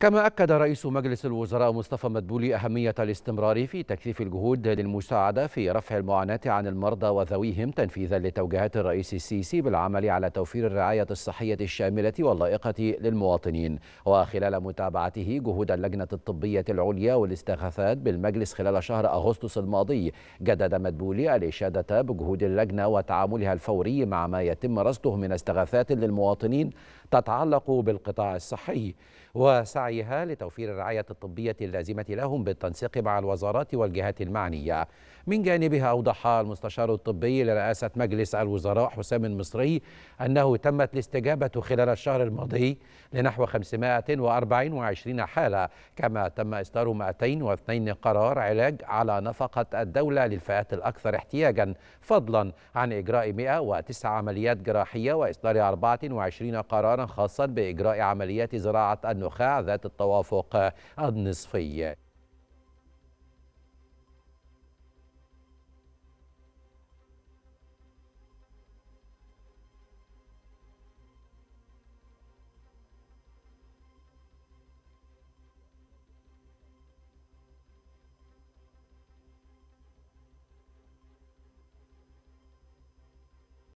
كما أكد رئيس مجلس الوزراء مصطفى مدبولي أهمية الاستمرار في تكثيف الجهود للمساعدة في رفع المعاناة عن المرضى وذويهم تنفيذا لتوجيهات الرئيس السيسي بالعمل على توفير الرعاية الصحية الشاملة واللائقة للمواطنين وخلال متابعته جهود اللجنة الطبية العليا والاستغاثات بالمجلس خلال شهر أغسطس الماضي جدد مدبولي الإشادة بجهود اللجنة وتعاملها الفوري مع ما يتم رصده من استغاثات للمواطنين تتعلق بالقطاع الصحي وسعي سعيها لتوفير الرعاية الطبية اللازمة لهم بالتنسيق مع الوزارات والجهات المعنية من جانبها أوضح المستشار الطبي لرئاسة مجلس الوزراء حسام المصري أنه تمت الاستجابة خلال الشهر الماضي لنحو 524 حالة كما تم إصدار 202 قرار علاج على نفقة الدولة للفئات الأكثر احتياجا فضلا عن إجراء 109 عمليات جراحية وإصدار 24 قرارا خاصا بإجراء عمليات زراعة النخاع ذات التوافق النصفي